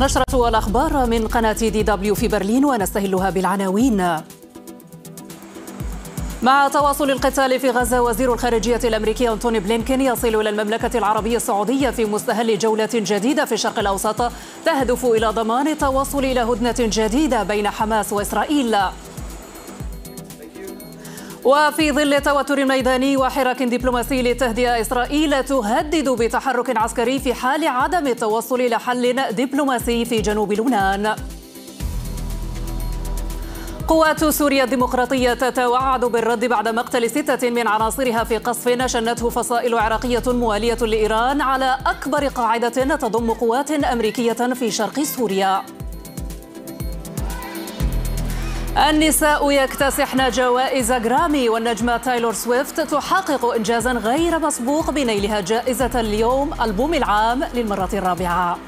نشرة الأخبار من قناة دي دبليو في برلين ونستهلها بالعناوين مع تواصل القتال في غزة وزير الخارجية الأمريكي أنتوني بلينكين يصل إلى المملكة العربية السعودية في مستهل جولة جديدة في الشرق الأوسط تهدف إلى ضمان التوصل إلى هدنة جديدة بين حماس وإسرائيل وفي ظل توتر ميداني وحراك دبلوماسي للتهدئة إسرائيل تهدد بتحرك عسكري في حال عدم التوصل إلى حل دبلوماسي في جنوب لبنان قوات سوريا الديمقراطية تتوعد بالرد بعد مقتل ستة من عناصرها في قصف شنته فصائل عراقية موالية لإيران على أكبر قاعدة تضم قوات أمريكية في شرق سوريا النساء يكتسحن جوائز غرامي والنجمة تايلور سويفت تحقق إنجازا غير مسبوق بنيلها جائزة اليوم ألبوم العام للمرة الرابعة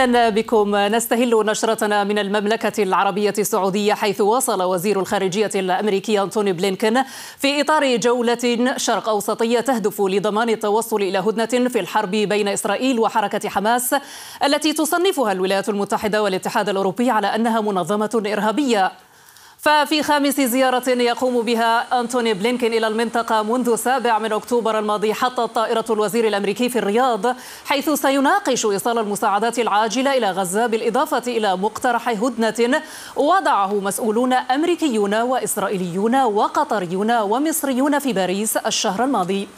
أهلا بكم نستهل نشرتنا من المملكة العربية السعودية حيث واصل وزير الخارجية الأمريكي أنتوني بلينكن في إطار جولة شرق أوسطية تهدف لضمان التوصل إلى هدنة في الحرب بين إسرائيل وحركة حماس التي تصنفها الولايات المتحدة والاتحاد الأوروبي على أنها منظمة إرهابية ففي خامس زيارة يقوم بها أنتوني بلينكين إلى المنطقة منذ سابع من أكتوبر الماضي حطت طائرة الوزير الأمريكي في الرياض حيث سيناقش إيصال المساعدات العاجلة إلى غزة بالإضافة إلى مقترح هدنة وضعه مسؤولون أمريكيون وإسرائيليون وقطريون ومصريون في باريس الشهر الماضي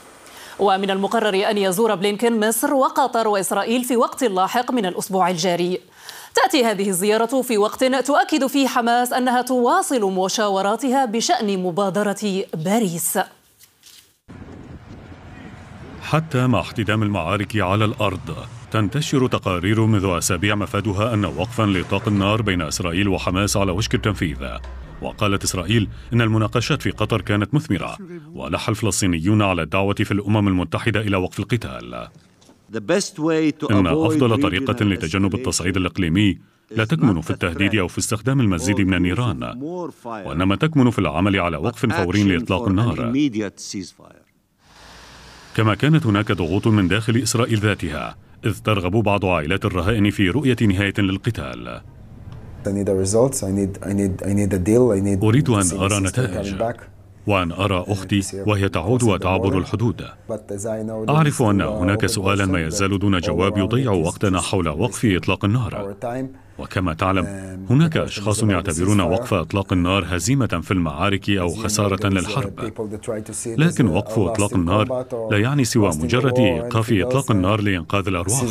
ومن المقرر أن يزور بلينكين مصر وقطر وإسرائيل في وقت لاحق من الأسبوع الجاري تأتي هذه الزيارة في وقت تؤكد فيه حماس أنها تواصل مشاوراتها بشأن مبادرة باريس حتى مع احتدام المعارك على الأرض تنتشر تقارير منذ أسابيع مفادها أن وقفا لإطلاق النار بين إسرائيل وحماس على وشك التنفيذ وقالت إسرائيل إن المناقشات في قطر كانت مثمرة ولح الفلسطينيون على الدعوة في الأمم المتحدة إلى وقف القتال إن أفضل طريقة لتجنب التصعيد الإقليمي لا تكمن في التهديد أو في استخدام المزيد من النيران وإنما تكمن في العمل على وقف فوري لإطلاق النار كما كانت هناك ضغوط من داخل إسرائيل ذاتها إذ ترغب بعض عائلات الرهائن في رؤية نهاية للقتال أريد أن أرى نتائج وأن أرى أختي وهي تعود وتعبر الحدود أعرف أن هناك سؤالا ما يزال دون جواب يضيع وقتنا حول وقف إطلاق النار وكما تعلم هناك أشخاص يعتبرون وقف إطلاق النار هزيمة في المعارك أو خسارة للحرب لكن وقف إطلاق النار لا يعني سوى مجرد إيقاف إطلاق النار لإنقاذ الأرواح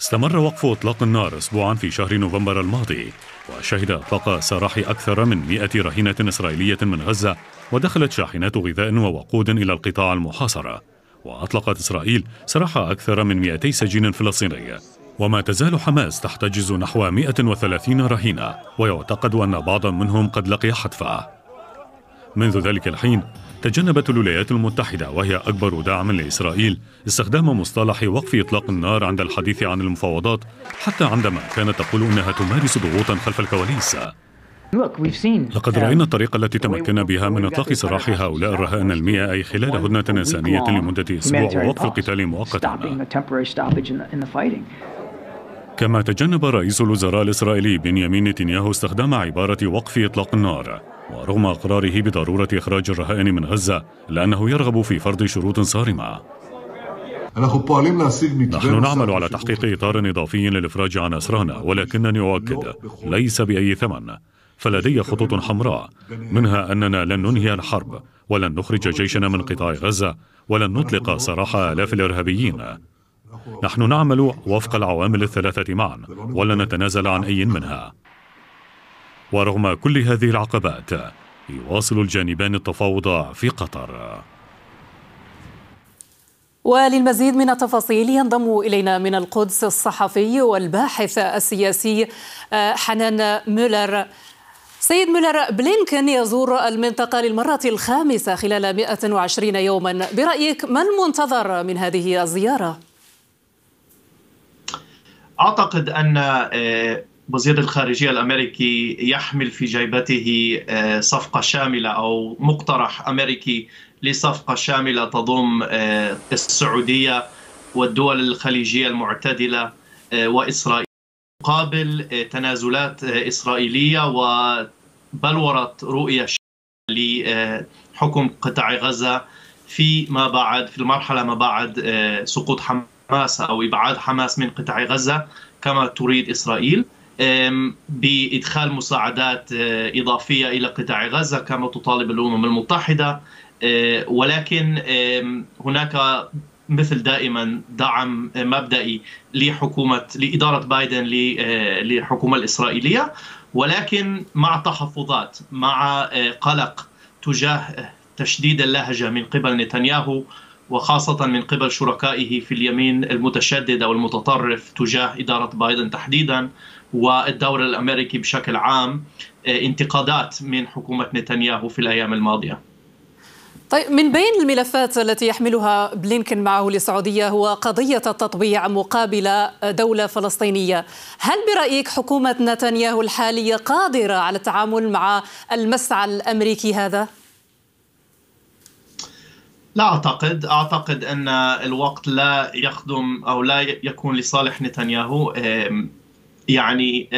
استمر وقف إطلاق النار أسبوعا في شهر نوفمبر الماضي وشهد إطلاق سراح أكثر من 100 رهينة إسرائيلية من غزة ودخلت شاحنات غذاء ووقود إلى القطاع المحاصرة وأطلقت إسرائيل سراح أكثر من 200 سجين فلسطيني وما تزال حماس تحتجز نحو 130 رهينة ويعتقد أن بعضا منهم قد لقي حتفه منذ ذلك الحين تجنبت الولايات المتحدة وهي أكبر داعم لإسرائيل استخدام مصطلح وقف إطلاق النار عند الحديث عن المفاوضات حتى عندما كانت تقول أنها تمارس ضغوطا خلف الكواليس لقد رأينا um, الطريقة التي تمكنا بها من إطلاق سراح هؤلاء الرهائن المياه أي خلال هدنة إنسانية لمدة أسبوع ووقف القتال مؤقتا كما تجنب رئيس الوزراء الإسرائيلي بنيامين نتنياهو استخدام عبارة وقف إطلاق النار ورغم إقراره بضرورة إخراج الرهائن من غزة لأنه يرغب في فرض شروط صارمة نحن نعمل على تحقيق إطار إضافي للإفراج عن أسرانا ولكنني أؤكد ليس بأي ثمن فلدي خطوط حمراء منها أننا لن ننهي الحرب ولن نخرج جيشنا من قطاع غزة ولن نطلق سراح آلاف الإرهابيين نحن نعمل وفق العوامل الثلاثة معا ولا نتنازل عن أي منها ورغم كل هذه العقبات يواصل الجانبان التفاوض في قطر وللمزيد من التفاصيل ينضم إلينا من القدس الصحفي والباحث السياسي آه، حنان مولر سيد مولر بلينكن يزور المنطقة للمرة الخامسة خلال 120 يوما برأيك ما المنتظر من هذه الزيارة؟ اعتقد ان آه، وزير الخارجيه الامريكي يحمل في جيبته آه، صفقه شامله او مقترح امريكي لصفقه شامله تضم آه، السعوديه والدول الخليجيه المعتدله واسرائيل مقابل تنازلات اسرائيليه وبلوره رؤيه لحكم قطاع غزه فيما بعد في المرحله ما بعد سقوط حماس حماس أو إبعاد حماس من قطاع غزة كما تريد إسرائيل بإدخال مساعدات أه، إضافية إلى قطاع غزة كما تطالب الأمم المتحدة أه، ولكن هناك مثل دائما دعم مبدئي لحكومة لإدارة بايدن أه، للحكومة الإسرائيلية ولكن مع تحفظات مع قلق تجاه تشديد اللهجة من قبل نتنياهو وخاصة من قبل شركائه في اليمين المتشدد أو المتطرف تجاه إدارة بايدن تحديدا والدور الأمريكي بشكل عام آه، انتقادات من حكومة نتنياهو في الأيام الماضية طيب من بين الملفات التي يحملها بلينكن معه للسعودية هو قضية التطبيع مقابل دولة فلسطينية هل برأيك حكومة نتنياهو الحالية قادرة على التعامل مع المسعى الأمريكي هذا؟ لا اعتقد اعتقد ان الوقت لا يخدم او لا يكون لصالح نتنياهو يعني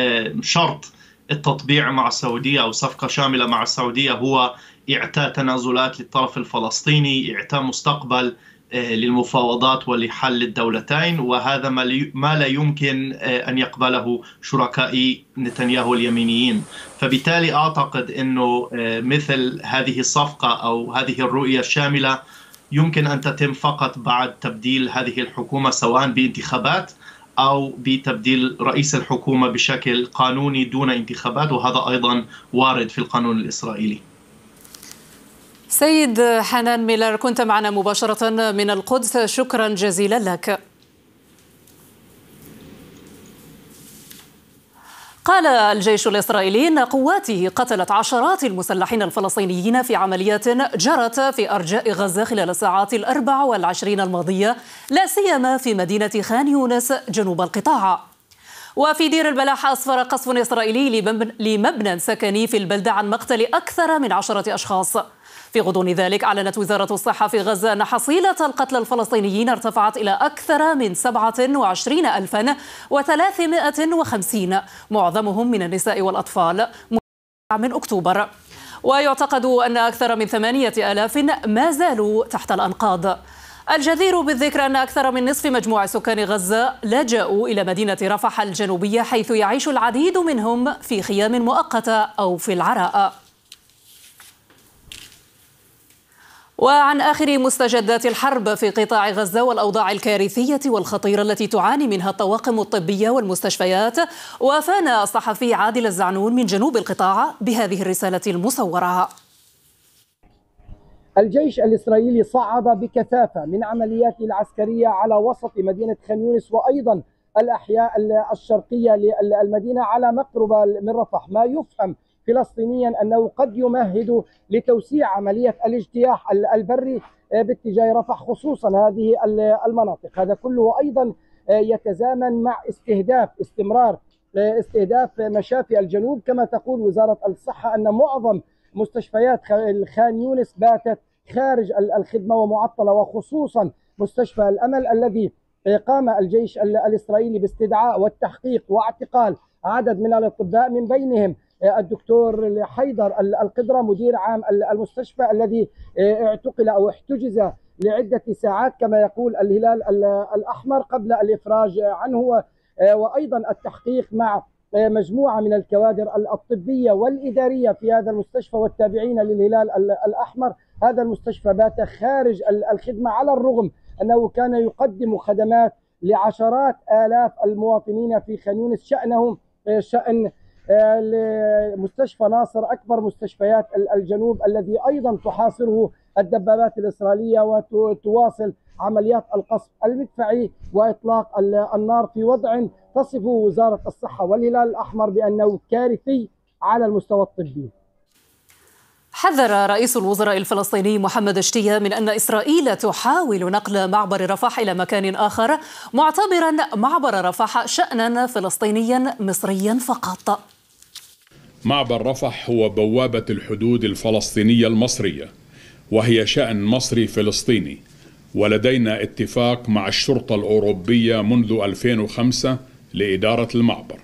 شرط التطبيع مع السعوديه او صفقه شامله مع السعوديه هو اعتاء تنازلات للطرف الفلسطيني اعتاء مستقبل آه، للمفاوضات ولحل الدولتين وهذا ما لا يمكن آه، ان يقبله شركاء نتنياهو اليمينيين فبالتالي اعتقد انه آه، مثل هذه الصفقه او هذه الرؤيه الشامله يمكن ان تتم فقط بعد تبديل هذه الحكومه سواء بانتخابات او بتبديل رئيس الحكومه بشكل قانوني دون انتخابات وهذا ايضا وارد في القانون الاسرائيلي. سيد حنان ميلر كنت معنا مباشره من القدس شكرا جزيلا لك. قال الجيش الإسرائيلي أن قواته قتلت عشرات المسلحين الفلسطينيين في عمليات جرت في أرجاء غزة خلال الساعات الأربع والعشرين الماضية لا سيما في مدينة خان يونس جنوب القطاع وفي دير البلاح أصفر قصف إسرائيلي لمبنى سكني في البلدة عن مقتل أكثر من عشرة أشخاص في غضون ذلك أعلنت وزارة الصحة في غزة أن حصيلة القتلى الفلسطينيين ارتفعت إلى أكثر من 27350 معظمهم من النساء والأطفال من أكتوبر ويعتقد أن أكثر من ثمانية ألاف ما زالوا تحت الأنقاض الجدير بالذكر أن أكثر من نصف مجموع سكان غزة لجأوا إلى مدينة رفح الجنوبية حيث يعيش العديد منهم في خيام مؤقتة أو في العراء وعن آخر مستجدات الحرب في قطاع غزة والأوضاع الكارثية والخطيرة التي تعاني منها الطواقم الطبية والمستشفيات وافانا الصحفي عادل الزعنون من جنوب القطاع بهذه الرسالة المصورة الجيش الإسرائيلي صعد بكثافة من عملياته العسكرية على وسط مدينة خان يونس وأيضا الأحياء الشرقية للمدينة على مقربة من رفح ما يفهم فلسطينيا أنه قد يمهد لتوسيع عملية الاجتياح البري باتجاه رفح خصوصا هذه المناطق هذا كله أيضا يتزامن مع استهداف استمرار استهداف مشافي الجنوب كما تقول وزارة الصحة أن معظم مستشفيات خان يونس باتت خارج الخدمة ومعطلة وخصوصا مستشفى الأمل الذي قام الجيش الإسرائيلي باستدعاء والتحقيق واعتقال عدد من الأطباء من بينهم آه، الدكتور حيدر القدرة مدير عام المستشفى الذي آه، اعتقل أو احتجز لعدة ساعات كما يقول الهلال الأحمر قبل الإفراج عنه آه، وأيضا التحقيق مع مجموعة من الكوادر الطبية والإدارية في هذا المستشفى والتابعين للهلال الأحمر هذا المستشفى بات خارج الخدمة على الرغم أنه كان يقدم خدمات لعشرات آلاف المواطنين في خان يونس شأنهم آه، شأن آه، مستشفى ناصر أكبر مستشفيات الجنوب الذي أيضا تحاصره الدبابات الإسرائيلية وتواصل عمليات القصف المدفعي واطلاق النار في وضع تصفه وزاره الصحه والهلال الاحمر بانه كارثي على المستوى الطبي. حذر رئيس الوزراء الفلسطيني محمد اشتيا من أن إسرائيل تحاول نقل معبر رفح إلى مكان آخر معتبرا معبر رفح شأنا فلسطينيا مصريا فقط معبر رفح هو بوابة الحدود الفلسطينية المصرية وهي شأن مصري فلسطيني ولدينا اتفاق مع الشرطة الأوروبية منذ 2005 لإدارة المعبر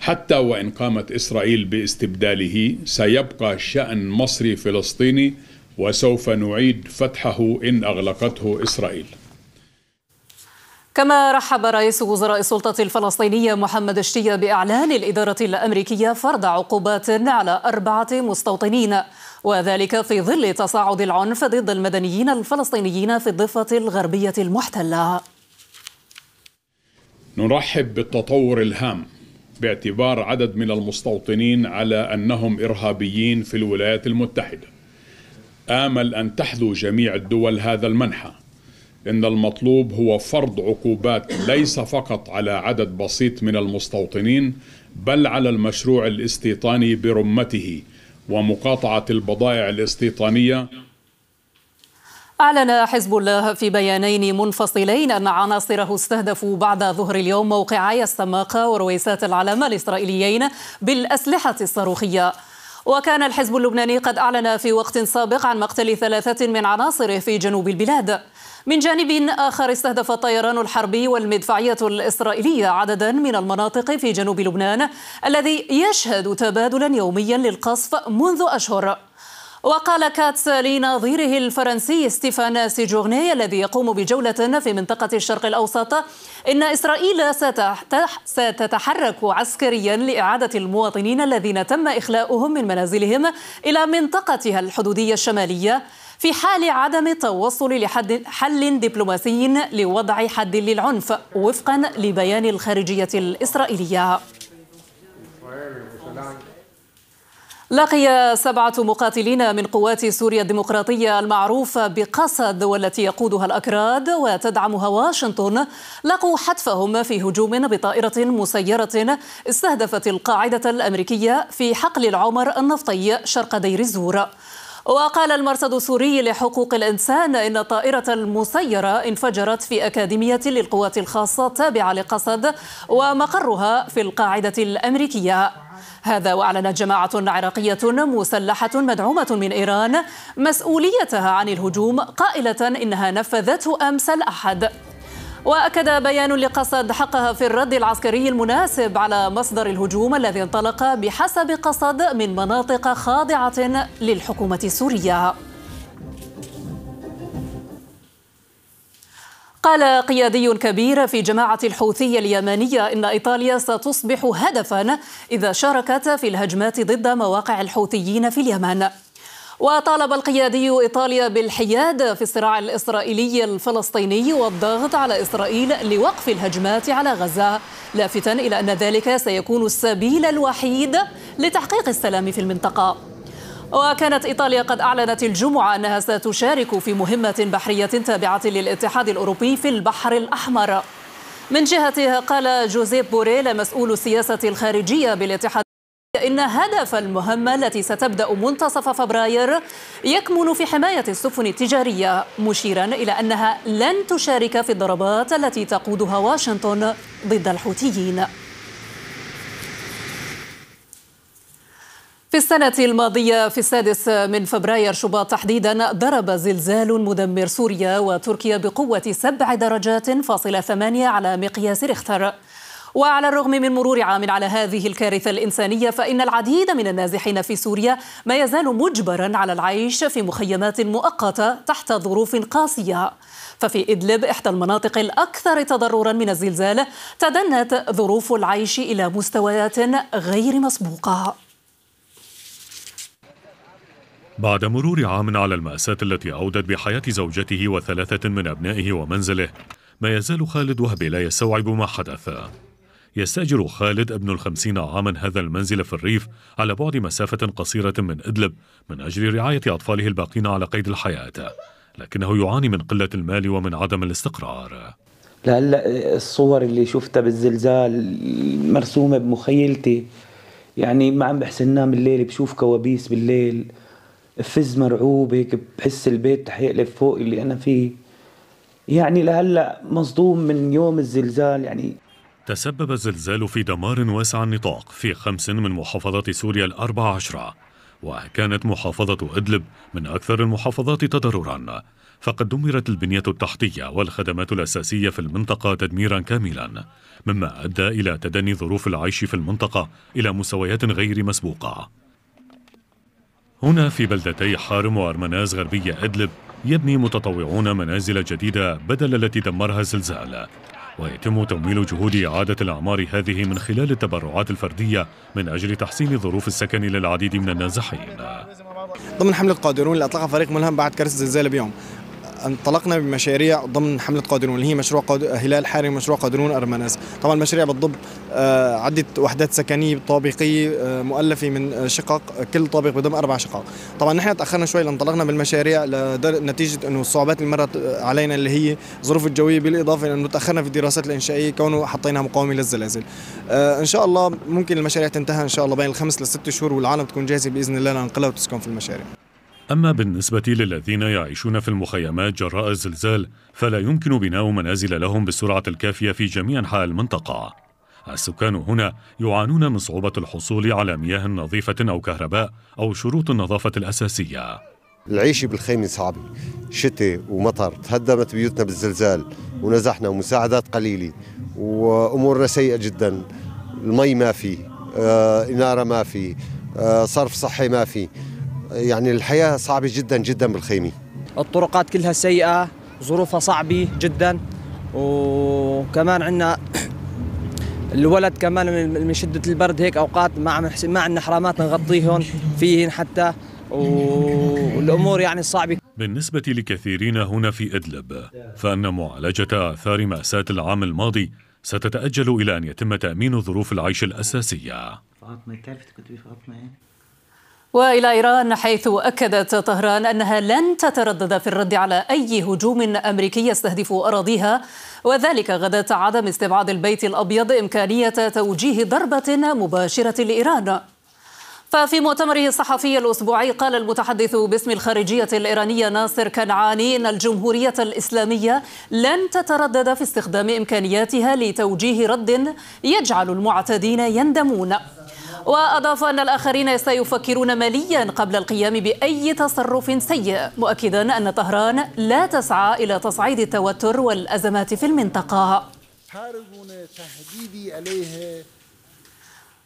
حتى وإن قامت إسرائيل باستبداله سيبقى شأن مصري فلسطيني وسوف نعيد فتحه إن أغلقته إسرائيل كما رحب رئيس وزراء السلطة الفلسطينية محمد الشتية بإعلان الإدارة الأمريكية فرض عقوبات على أربعة مستوطنين وذلك في ظل تصاعد العنف ضد المدنيين الفلسطينيين في الضفة الغربية المحتلة نرحب بالتطور الهام باعتبار عدد من المستوطنين على أنهم إرهابيين في الولايات المتحدة آمل أن تحذو جميع الدول هذا المنحى إن المطلوب هو فرض عقوبات ليس فقط على عدد بسيط من المستوطنين بل على المشروع الاستيطاني برمته ومقاطعة البضائع الاستيطانية أعلن حزب الله في بيانين منفصلين أن عناصره استهدفوا بعد ظهر اليوم موقعي السماقة ورويسات العلامة الإسرائيليين بالأسلحة الصاروخية وكان الحزب اللبناني قد أعلن في وقت سابق عن مقتل ثلاثة من عناصره في جنوب البلاد من جانب آخر استهدف الطيران الحربي والمدفعية الإسرائيلية عددا من المناطق في جنوب لبنان الذي يشهد تبادلا يوميا للقصف منذ أشهر وقال كاتس لنظيره الفرنسي ستيفان سيجورني الذي يقوم بجولة في منطقة الشرق الأوسط إن إسرائيل ستتحرك عسكريا لإعادة المواطنين الذين تم إخلاؤهم من منازلهم إلى منطقتها الحدودية الشمالية في حال عدم التوصل لحد حل دبلوماسي لوضع حد للعنف وفقا لبيان الخارجية الإسرائيلية لقي سبعة مقاتلين من قوات سوريا الديمقراطية المعروفة بقصد والتي يقودها الأكراد وتدعمها واشنطن لقوا حتفهم في هجوم بطائرة مسيرة استهدفت القاعدة الأمريكية في حقل العمر النفطي شرق دير الزور وقال المرصد السوري لحقوق الإنسان إن طائرة المسيرة انفجرت في أكاديمية للقوات الخاصة التابعة لقسد ومقرها في القاعدة الأمريكية هذا وأعلنت جماعة عراقية مسلحة مدعومة من إيران مسؤوليتها عن الهجوم قائلة إنها نفذته أمس الأحد وأكد بيان لقصد حقها في الرد العسكري المناسب على مصدر الهجوم الذي انطلق بحسب قصد من مناطق خاضعة للحكومة السورية قال قيادي كبير في جماعة الحوثية اليمنية إن إيطاليا ستصبح هدفا إذا شاركت في الهجمات ضد مواقع الحوثيين في اليمن وطالب القيادي إيطاليا بالحياد في الصراع الإسرائيلي الفلسطيني والضغط على إسرائيل لوقف الهجمات على غزة لافتا إلى أن ذلك سيكون السبيل الوحيد لتحقيق السلام في المنطقة وكانت إيطاليا قد أعلنت الجمعة أنها ستشارك في مهمة بحرية تابعة للاتحاد الأوروبي في البحر الأحمر من جهتها قال جوزيف بوريل مسؤول السياسة الخارجية بالاتحاد إن هدف المهمة التي ستبدأ منتصف فبراير يكمن في حماية السفن التجارية مشيرا إلى أنها لن تشارك في الضربات التي تقودها واشنطن ضد الحوثيين في السنة الماضية في السادس من فبراير شباط تحديدا ضرب زلزال مدمر سوريا وتركيا بقوة سبع درجات فاصلة ثمانية على مقياس ريختر وعلى الرغم من مرور عام على هذه الكارثة الإنسانية فإن العديد من النازحين في سوريا ما يزال مجبرا على العيش في مخيمات مؤقتة تحت ظروف قاسية ففي إدلب إحدى المناطق الأكثر تضررا من الزلزال تدنت ظروف العيش إلى مستويات غير مسبوقة بعد مرور عام على المأساة التي أودت بحياة زوجته وثلاثة من أبنائه ومنزله ما يزال خالد وهبي لا يستوعب ما حدث يستأجر خالد ابن الخمسين عاما هذا المنزل في الريف على بعد مسافة قصيرة من إدلب من أجل رعاية أطفاله الباقين على قيد الحياة لكنه يعاني من قلة المال ومن عدم الاستقرار لهلا الصور اللي شفتها بالزلزال مرسومه بمخيلتي يعني ما عم بحسن نام الليل بشوف كوابيس بالليل فز مرعوب هيك بحس البيت رح يقلب فوق اللي انا فيه يعني لهلا مصدوم من يوم الزلزال يعني تسبب الزلزال في دمار واسع النطاق في خمس من محافظات سوريا الأربع عشرة وكانت محافظة إدلب من أكثر المحافظات تضررا فقد دمرت البنية التحتية والخدمات الأساسية في المنطقة تدميرا كاملا مما أدى إلى تدني ظروف العيش في المنطقة إلى مستويات غير مسبوقة هنا في بلدتي حارم وأرمناز غربية إدلب يبني متطوعون منازل جديدة بدل التي دمرها الزلزال ويتم تمويل جهود إعادة الأعمار هذه من خلال التبرعات الفردية من أجل تحسين ظروف السكن للعديد من النازحين ضمن حملة قادرون اللي أطلقها فريق ملهم بعد كارثة الزلزال بيوم انطلقنا بمشاريع ضمن حمله قادرون اللي هي مشروع قاد... هلال حاري ومشروع قادرون ارمناز طبعا المشاريع بتضم آه، عده وحدات سكنيه طابقيه آه، مؤلفه من شقق كل طابق بضم اربع شقق طبعا نحن تاخرنا شوي لانطلقنا بالمشاريع لدر... نتيجه انه الصعوبات اللي مرت علينا اللي هي الظروف الجويه بالاضافه لانه تاخرنا في الدراسات الانشائيه كونه حطيناها مقاومه للزلازل آه، ان شاء الله ممكن المشاريع تنتهي ان شاء الله بين الخمس لست شهور والعالم تكون جاهزه باذن الله لنقلها وتسكن في المشاريع أما بالنسبة للذين يعيشون في المخيمات جراء الزلزال فلا يمكن بناء منازل لهم بالسرعة الكافية في جميع أنحاء المنطقة السكان هنا يعانون من صعوبة الحصول على مياه نظيفة أو كهرباء أو شروط النظافة الأساسية العيش بالخيمة صعب شتاء ومطر تهدمت بيوتنا بالزلزال ونزحنا ومساعدات قليلة وأمورنا سيئة جدا المي ما في آه، إنارة ما في آه، صرف صحي ما في يعني الحياه صعبه جدا جدا بالخيمه الطرقات كلها سيئه ظروفها صعبه جدا وكمان عندنا الولد كمان من شده البرد هيك اوقات ما عم ما عندنا حرامات نغطيهم فيهن حتى والامور يعني صعبه بالنسبه لكثيرين هنا في ادلب فان معالجه اثار ماساه العام الماضي ستتاجل الى ان يتم تامين ظروف العيش الاساسيه فاطمه فاطمه إيه؟ والى ايران حيث اكدت طهران انها لن تتردد في الرد على اي هجوم امريكي يستهدف اراضيها وذلك غدا عدم استبعاد البيت الابيض امكانيه توجيه ضربه مباشره لايران ففي مؤتمره الصحفي الأسبوعي قال المتحدث باسم الخارجية الإيرانية ناصر كنعاني إن الجمهورية الإسلامية لن تتردد في استخدام إمكانياتها لتوجيه رد يجعل المعتدين يندمون وأضاف أن الآخرين سيفكرون ماليا قبل القيام بأي تصرف سيء مؤكدا أن طهران لا تسعى إلى تصعيد التوتر والأزمات في المنطقة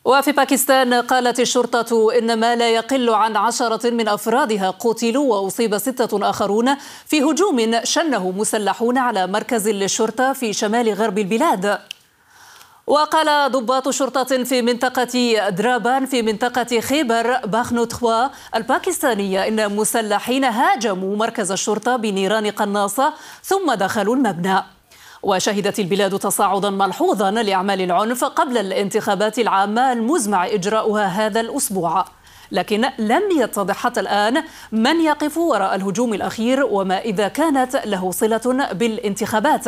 وفي باكستان قالت الشرطة إن ما لا يقل عن عشرة من أفرادها قتلوا وأصيب ستة آخرون في هجوم شنه مسلحون على مركز للشرطة في شمال غرب البلاد وقال ضباط شرطة في منطقة درابان في منطقة خيبر باخنوتخوا الباكستانية إن مسلحين هاجموا مركز الشرطة بنيران قناصة ثم دخلوا المبنى وشهدت البلاد تصاعدا ملحوظا لأعمال العنف قبل الانتخابات العامة المزمع إجراؤها هذا الأسبوع لكن لم يتضح حتى الآن من يقف وراء الهجوم الأخير وما إذا كانت له صلة بالانتخابات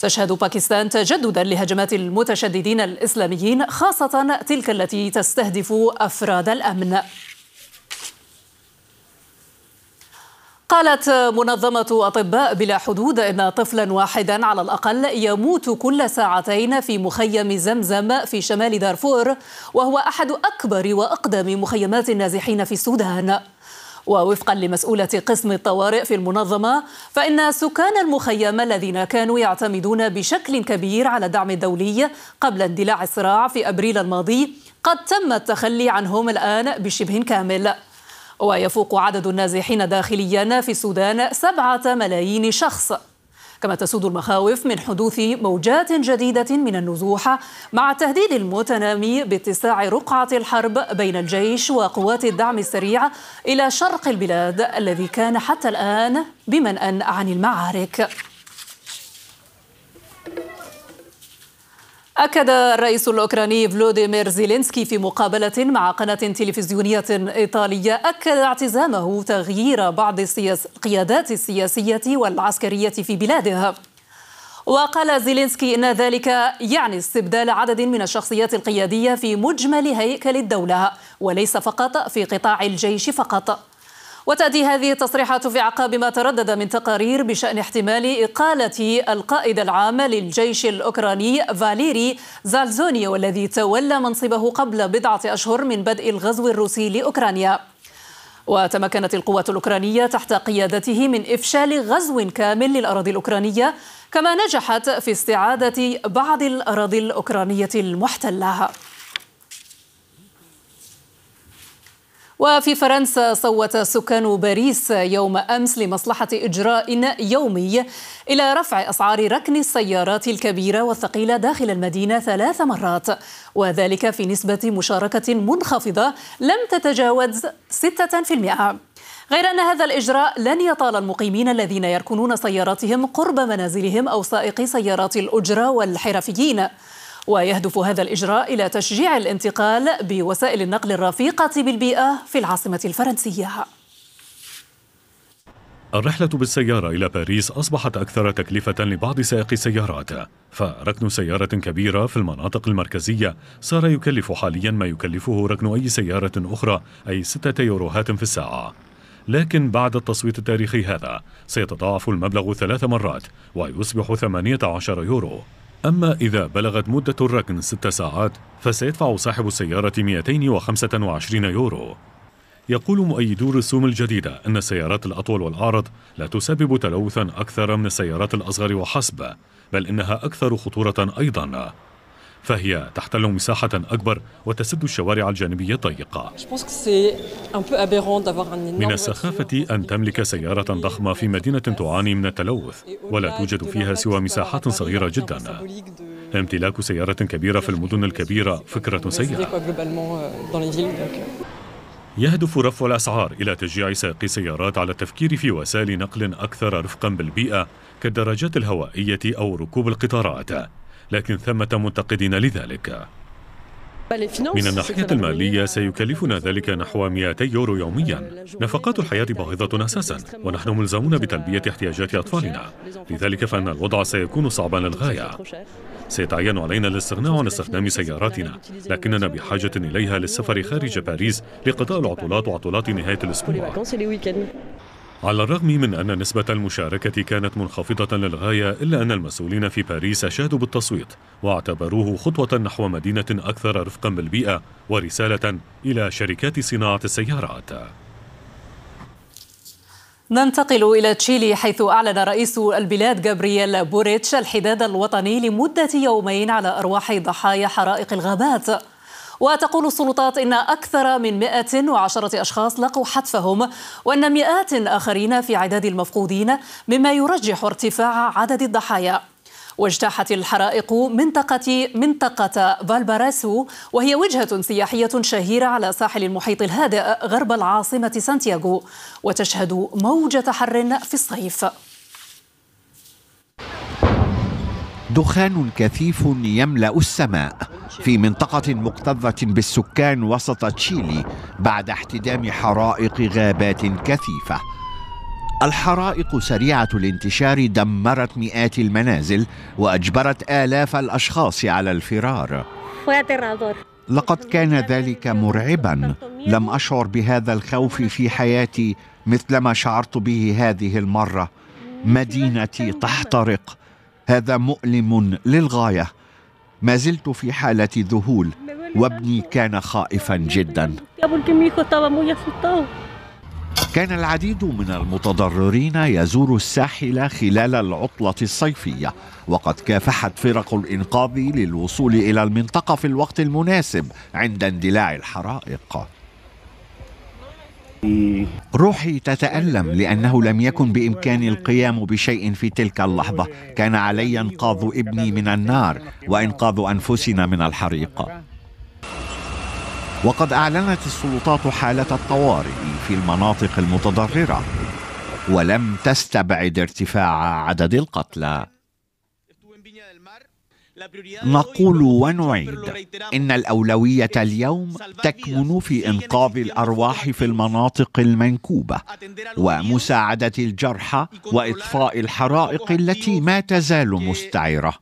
تشهد باكستان تجددا لهجمات المتشددين الاسلاميين خاصه تلك التي تستهدف افراد الامن قالت منظمة أطباء بلا حدود إن طفلا واحدا على الأقل يموت كل ساعتين في مخيم زمزم في شمال دارفور وهو أحد أكبر وأقدم مخيمات النازحين في السودان ووفقا لمسؤولة قسم الطوارئ في المنظمة فإن سكان المخيم الذين كانوا يعتمدون بشكل كبير على الدعم الدولي قبل اندلاع الصراع في أبريل الماضي قد تم التخلي عنهم الآن بشبه كامل ويفوق عدد النازحين داخليا في السودان سبعة ملايين شخص كما تسود المخاوف من حدوث موجات جديدة من النزوح مع التهديد المتنامي باتساع رقعة الحرب بين الجيش وقوات الدعم السريع إلى شرق البلاد الذي كان حتى الآن بمنأى عن المعارك أكد الرئيس الأوكراني فلوديمير زيلينسكي في مقابلة مع قناة تلفزيونية إيطالية أكد اعتزامه تغيير بعض السياس القيادات السياسية والعسكرية في بلاده وقال زيلينسكي إن ذلك يعني استبدال عدد من الشخصيات القيادية في مجمل هيكل الدولة وليس فقط في قطاع الجيش فقط وتأتي هذه التصريحات في عقاب ما تردد من تقارير بشأن احتمال إقالة القائد العام للجيش الأوكراني فاليري زالزوني والذي تولى منصبه قبل بضعة أشهر من بدء الغزو الروسي لأوكرانيا وتمكنت القوات الأوكرانية تحت قيادته من إفشال غزو كامل للأراضي الأوكرانية كما نجحت في استعادة بعض الأراضي الأوكرانية المحتلة وفي فرنسا صوت سكان باريس يوم امس لمصلحه اجراء يومي الى رفع اسعار ركن السيارات الكبيره والثقيله داخل المدينه ثلاث مرات وذلك في نسبه مشاركه منخفضه لم تتجاوز 6% غير أن هذا الإجراء لن يطال المقيمين الذين يركنون سياراتهم قرب منازلهم أو سائقي سيارات الأجرة والحرفيين ويهدف هذا الإجراء إلى تشجيع الانتقال بوسائل النقل الرفيقة بالبيئة في العاصمة الفرنسية الرحلة بالسيارة إلى باريس أصبحت أكثر تكلفة لبعض سائقي السيارات فركن سيارة كبيرة في المناطق المركزية صار يكلف حاليا ما يكلفه ركن أي سيارة أخرى أي ستة يوروهات في الساعة لكن بعد التصويت التاريخي هذا سيتضاعف المبلغ ثلاث مرات ويصبح 18 يورو أما إذا بلغت مدة الركن ست ساعات فسيدفع صاحب السيارة 225 يورو يقول مؤيدو الرسوم الجديدة أن السيارات الأطول والأعرض لا تسبب تلوثا أكثر من السيارات الأصغر وحسب بل إنها أكثر خطورة أيضا فهي تحتل مساحة أكبر وتسد الشوارع الجانبية الضيقة من السخافة أن تملك سيارة ضخمة في مدينة تعاني من التلوث ولا توجد فيها سوى مساحات صغيرة جدا امتلاك سيارة كبيرة في المدن الكبيرة فكرة سيئة euh, يهدف رفع الأسعار إلى تشجيع سائقي السيارات على التفكير في وسائل نقل أكثر رفقا بالبيئة كالدراجات الهوائية أو ركوب القطارات لكن ثمة منتقدين لذلك من الناحية المالية سيكلفنا ذلك نحو 200 يورو يوميا نفقات الحياة باهظة أساسا ونحن ملزمون بتلبية احتياجات أطفالنا لذلك فإن الوضع سيكون صعبا للغاية سيتعين علينا الاستغناء عن استخدام سياراتنا لكننا بحاجة إليها للسفر خارج باريس لقضاء العطلات وعطلات نهاية الأسبوع على الرغم من أن نسبة المشاركة كانت منخفضة للغاية إلا أن المسؤولين في باريس أشادوا بالتصويت واعتبروه خطوة نحو مدينة أكثر رفقا بالبيئة ورسالة إلى شركات صناعة السيارات ننتقل إلى تشيلي حيث أعلن رئيس البلاد جابرييل بوريتش الحداد الوطني لمدة يومين على أرواح ضحايا حرائق الغابات وتقول السلطات إن أكثر من 110 أشخاص لقوا حتفهم وأن مئات آخرين في عداد المفقودين مما يرجح ارتفاع عدد الضحايا واجتاحت الحرائق منطقة منطقة فالباراسو وهي وجهة سياحية شهيرة على ساحل المحيط الهادئ غرب العاصمة سانتياغو وتشهد موجة حر في الصيف دخان كثيف يملا السماء في منطقه مكتظه بالسكان وسط تشيلي بعد احتدام حرائق غابات كثيفه الحرائق سريعه الانتشار دمرت مئات المنازل واجبرت الاف الاشخاص على الفرار لقد كان ذلك مرعبا لم اشعر بهذا الخوف في حياتي مثلما شعرت به هذه المره مدينتي تحترق هذا مؤلم للغايه ما زلت في حاله ذهول وابني كان خائفا جدا كان العديد من المتضررين يزور الساحل خلال العطلة الصيفية وقد كافحت فرق الإنقاذ للوصول إلى المنطقة في الوقت المناسب عند اندلاع الحرائق روحي تتألم لأنه لم يكن بإمكاني القيام بشيء في تلك اللحظة كان علي إنقاذ ابني من النار وإنقاذ أنفسنا من الحريق وقد أعلنت السلطات حالة الطوارئ في المناطق المتضررة ولم تستبعد ارتفاع عدد القتلى نقول ونعيد ان الاولويه اليوم تكمن في انقاذ الارواح في المناطق المنكوبه ومساعده الجرحى واطفاء الحرائق التي ما تزال مستعره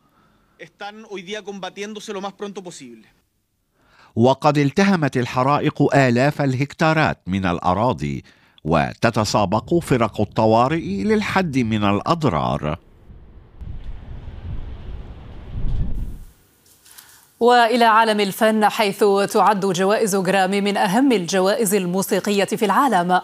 وقد التهمت الحرائق الاف الهكتارات من الاراضي وتتسابق فرق الطوارئ للحد من الاضرار والى عالم الفن حيث تعد جوائز غرامي من اهم الجوائز الموسيقيه في العالم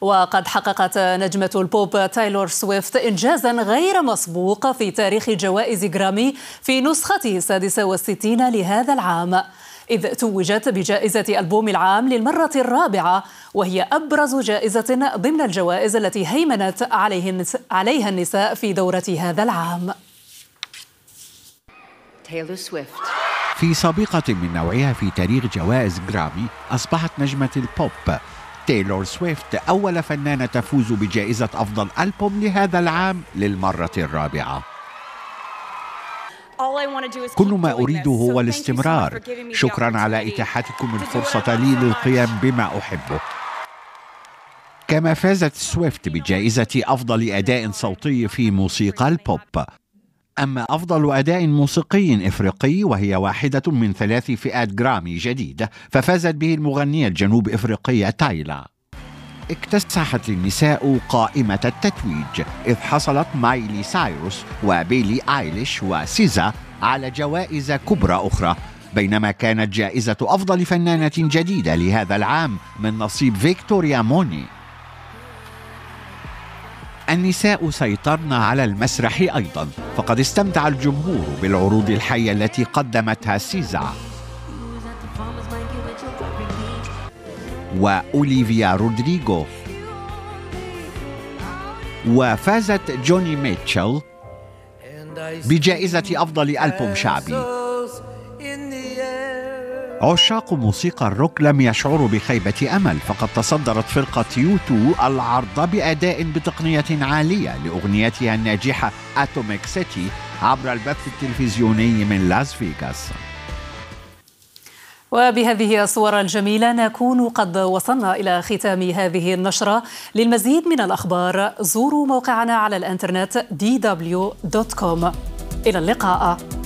وقد حققت نجمة البوب تايلور سويفت إنجازا غير مسبوق في تاريخ جوائز غرامي في نسخته السادسة والستين لهذا العام إذ توجت بجائزة ألبوم العام للمرة الرابعة وهي أبرز جائزة ضمن الجوائز التي هيمنت عليها النساء في دورة هذا العام تايلور سويفت في سابقة من نوعها في تاريخ جوائز جرامي أصبحت نجمة البوب تايلور سويفت أول فنانة تفوز بجائزة أفضل ألبوم لهذا العام للمرة الرابعة كل ما أريده هو الاستمرار شكرا على إتاحتكم الفرصة لي للقيام بما أحبه كما فازت سويفت بجائزة أفضل أداء صوتي في موسيقى البوب أما أفضل أداء موسيقي إفريقي وهي واحدة من ثلاث فئات جرامي جديدة ففازت به المغنية الجنوب إفريقية تايلا اكتسحت النساء قائمة التتويج إذ حصلت مايلي سايروس وبيلي آيليش وسيزا على جوائز كبرى أخرى بينما كانت جائزة أفضل فنانة جديدة لهذا العام من نصيب فيكتوريا موني النساء سيطرن على المسرح أيضا فقد استمتع الجمهور بالعروض الحية التي قدمتها سيزا وأوليفيا رودريغو وفازت جوني ميتشل بجائزة أفضل ألبوم شعبي عشاق موسيقى الروك لم يشعروا بخيبة أمل فقد تصدرت فرقة يوتو العرض بأداء بتقنية عالية لأغنيتها الناجحة أتوميك سيتي عبر البث التلفزيوني من لاس فيغاس وبهذه الصور الجميلة نكون قد وصلنا إلى ختام هذه النشرة للمزيد من الأخبار زوروا موقعنا على الإنترنت dw.com إلى اللقاء